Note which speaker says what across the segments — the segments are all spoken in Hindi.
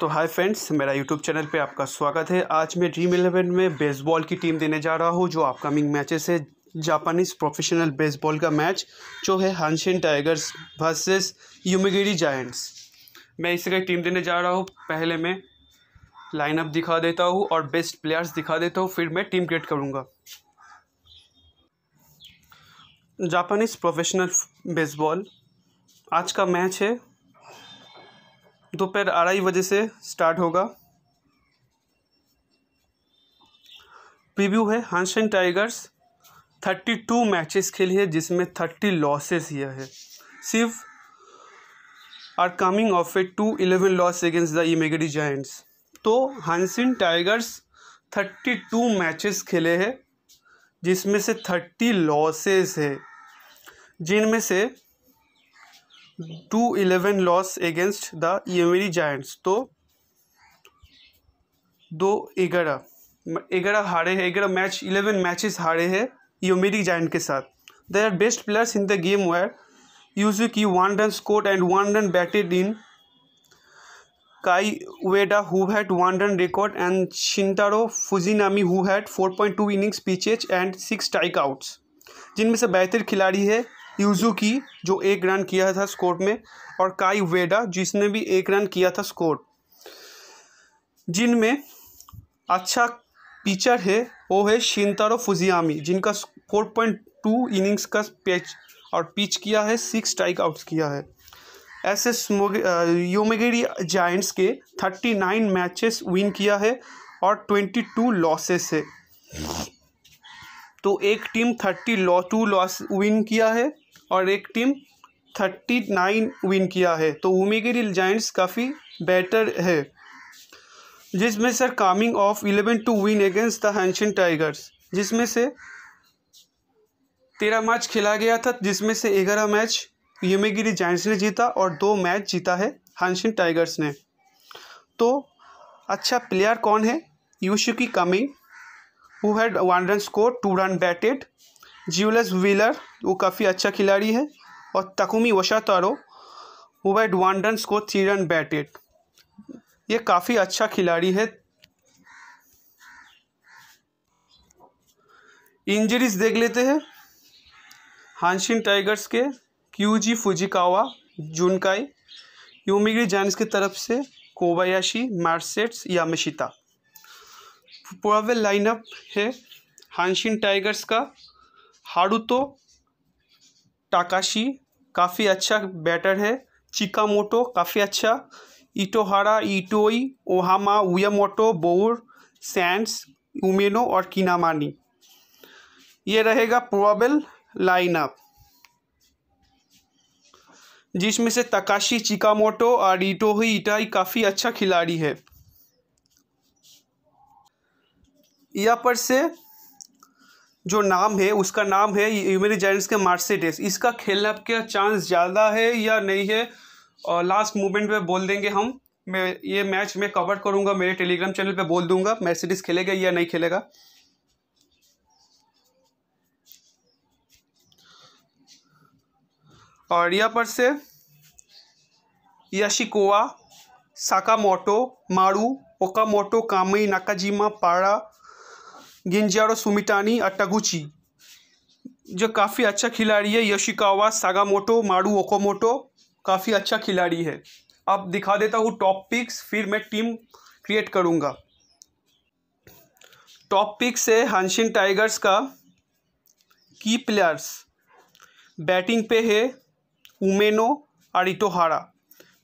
Speaker 1: तो हाय फ्रेंड्स मेरा यूट्यूब चैनल पे आपका स्वागत है आज मैं ड्रीम इलेवन में बेसबॉल की टीम देने जा रहा हूँ जो अपकमिंग मैचेस है जापानीज प्रोफेशनल बेसबॉल का मैच जो है Hanshin Tigers versus Yomiuri Giants मैं इसका टीम देने जा रहा हूँ पहले मैं लाइनअप दिखा देता हूँ और बेस्ट प्लेयर्स दिखा देता हूँ फिर मैं टीम क्रिएट करूँगा जापानीज प्रोफेशनल बेसबॉल आज का मैच है दोपहर अढ़ाई बजे से स्टार्ट होगा प्रीव्यू है Hanshin Tigers thirty two matches खेली है जिसमें थर्टी लॉसेस यह है सिर्फ are coming off a two eleven loss against the Yomiuri Giants तो Hanshin Tigers thirty two matches खेले हैं जिसमें से थर्टी लॉसेस है जिनमें से two eleven loss against the Yomiuri Giants तो दो एगारह एगारह हारे हैं एगारह मैच इलेवन मैचेस हारे हैं योमेरी जायंट के साथ they are best players in the game where Yusuke one run score and one run batted in Kai Kai Ueda who had 1 run record who had four point two innings pitches and six strike outs जिनमें से बेहतर खिलाड़ी है यूजुकी जो एक रन किया था स्कोर में और काई वेडा जिसने भी एक रन किया था स्कोर जिनमें अच्छा पिचर है वो है शिंतारो फुजियामी जिनका फोर पॉइंट टू इनिंग्स का पिच और पिच किया है सिक्स स्ट्राइक आउट्स किया है ऐसे योमेगिरी जाइंट्स के थर्टी नाइन मैचेस विन किया है और ट्वेंटी टू लॉसेस है तो एक टीम थर्टी लॉ टू लॉस विन किया है और एक टीम थर्टी नाइन विन किया है तो उमेगिरी जाइंट्स काफ़ी बेटर है जिसमें sir coming off eleven two win against the Hanshin Tigers जिसमें से तेरह मैच खेला गया था जिसमें से ग्यारह मैच यमेगिरी जाइंट्स ने जीता और दो मैच जीता है हैंशन टाइगर्स ने तो अच्छा प्लेयर कौन है Yusuke coming who had one run score two run batted Zelous Wheeler वो काफ़ी अच्छा खिलाड़ी है और तकुमी वशातारो वो बाय वन को थ्री रन बैटेड ये काफ़ी अच्छा खिलाड़ी है इंजरीज देख लेते हैं हानशिन टाइगर्स के क्यूजी फुजिकावा जूनकाई यूमिग्री जैनस की तरफ से कोबायाशी मार्सेट्स यामशिता पूरा लाइनअप है हानशिन टाइगर्स का हारुतो टाकाशी काफ़ी अच्छा बैटर है चिका मोटो काफ़ी अच्छा इटोहारा इटोई ओहामा उमोटो बोर सैंड्स उमेनो और किनामानी ये रहेगा प्रोबेबल लाइनअप जिसमें से तकाशी चिकामोटो और इटोही इटाई काफ़ी अच्छा खिलाड़ी है यहाँ पर से जो नाम है उसका नाम है यूमेरी जैंट्स के मार्सिडीज इसका खेलने का चांस ज़्यादा है या नहीं है और लास्ट मोमेंट में बोल देंगे हम मैं ये मैच मैं कवर करूँगा मेरे टेलीग्राम चैनल पे बोल दूंगा मर्सिडीज़ खेलेगा या नहीं खेलेगा और यहाँ पर से साका मोटो मारू ओका मोटो कामई नाकाजीमा पारा गिंजारो सुमिटानी अट्टागुची जो काफ़ी अच्छा खिलाड़ी है सागा सागामोटो मारू ओकोमोटो काफ़ी अच्छा खिलाड़ी है अब दिखा देता हूँ टॉप पिक्स फिर मैं टीम क्रिएट करूँगा टॉप पिक्स है हानशिन टाइगर्स का की प्लेयर्स बैटिंग पे है उमेनो और हारा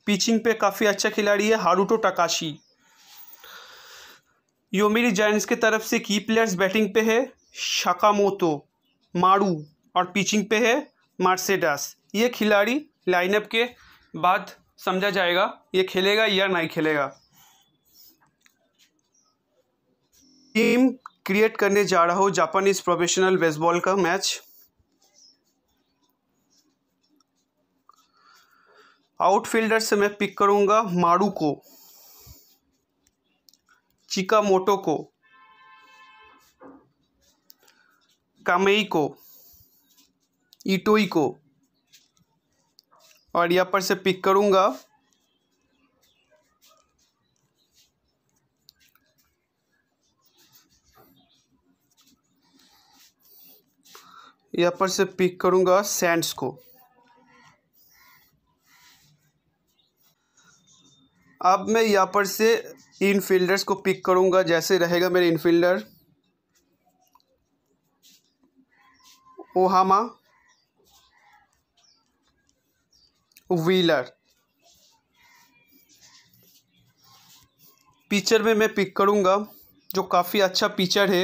Speaker 1: पिचिंग पे काफ़ी अच्छा खिलाड़ी है हारुटो टकाशी योमिरी जायंट्स के तरफ से की प्लेयर्स बैटिंग पे है शकामोतो मारू और पिचिंग पे है मार्सेडास ये खिलाड़ी लाइनअप के बाद समझा जाएगा ये खेलेगा या नहीं खेलेगा टीम क्रिएट करने जा रहा हो जापानीज प्रोफेशनल बेसबॉल का मैच आउटफील्डर से मैं पिक करूंगा मारू को चिकामोटो को कामेई को इटोई को और यहाँ पर से पिक करूँगा यहाँ पर से पिक करूँगा सैंड्स को अब मैं यहाँ पर से इन फील्डर्स को पिक करूँगा जैसे रहेगा मेरे infielder Ohama Wheeler picture में मैं पिक करूँगा जो काफ़ी अच्छा पिक्चर है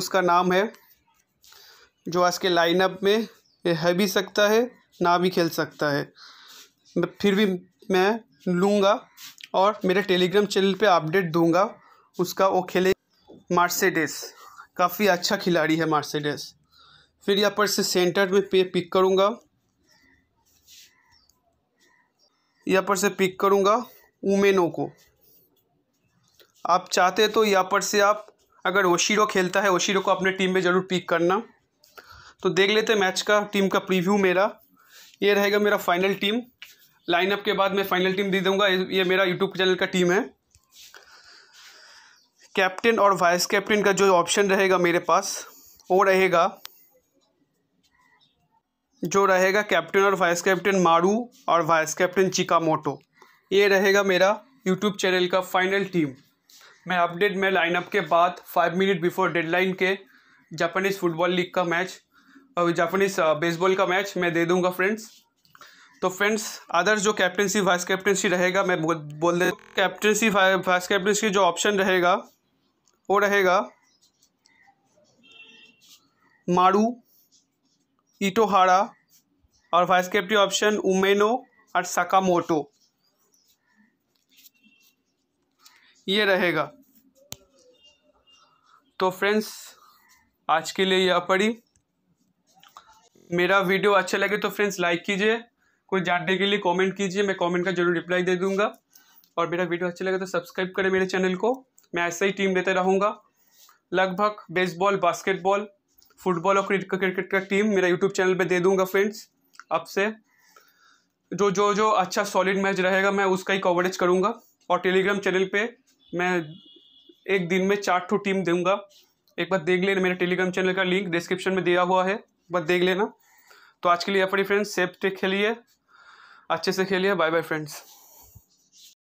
Speaker 1: उसका नाम है जो आज के लाइनअप में है भी सकता है ना भी खेल सकता है फिर भी मैं लूँगा और मेरे टेलीग्राम चैनल पे अपडेट दूंगा उसका वो खेले मार्सेडेस काफ़ी अच्छा खिलाड़ी है मार्सेडेस फिर यहाँ पर से सेंटर में पे पिक करूँगा यहाँ पर से पिक करूँगा उमेनो को आप चाहते तो यहाँ पर से आप अगर ओशीरो खेलता है ओशीरो को अपने टीम में ज़रूर पिक करना तो देख लेते मैच का टीम का प्रीव्यू मेरा ये रहेगा मेरा फाइनल टीम लाइनअप के बाद मैं फाइनल टीम दे दूंगा ये मेरा यूट्यूब चैनल का टीम है कैप्टन और वाइस कैप्टन का जो ऑप्शन रहेगा मेरे पास वो रहेगा जो रहेगा कैप्टन और वाइस कैप्टन मारू और वाइस कैप्टन चिकामोटो ये रहेगा मेरा यूट्यूब चैनल का फाइनल टीम मैं अपडेट में लाइनअप के बाद फाइव मिनट बिफोर डेडलाइन के जापानीज़ फुटबॉल लीग का मैच जापानीज़ बेसबॉल का मैच मैं दे दूंगा फ्रेंड्स तो फ्रेंड्स अदर जो कैप्टनसी वाइस कैप्टनसी रहेगा मैं बोल दे कैप्टनसी वाइस कैप्टनसी जो ऑप्शन रहेगा वो रहेगा मारू इटोहारा और वाइस कैप्टन ऑप्शन उमेनो और मोटो ये रहेगा तो फ्रेंड्स आज के लिए यह पढ़ी मेरा वीडियो अच्छा लगे तो फ्रेंड्स लाइक कीजिए कुछ जानने के लिए कमेंट कीजिए मैं कमेंट का जरूर रिप्लाई दे दूंगा और मेरा वीडियो अच्छा लगे तो सब्सक्राइब करें मेरे चैनल को मैं ऐसा ही टीम देते रहूँगा लगभग बेसबॉल बास्केटबॉल फुटबॉल और क्रिकेट का टीम मेरा यूट्यूब चैनल पर दे दूँगा फ्रेंड्स आपसे जो जो जो अच्छा सॉलिड मैच रहेगा मैं उसका ही कवरेज करूँगा और टेलीग्राम चैनल पर मैं एक दिन में चार ठो टीम दूँगा एक बार देख लेना मेरे टेलीग्राम चैनल का लिंक डिस्क्रिप्शन में दिया हुआ है एक बार देख लेना तो आज के लिए अपनी फ्रेंड्स सेफ टेक खेलिए अच्छे से खेलिए बाय बाय फ्रेंड्स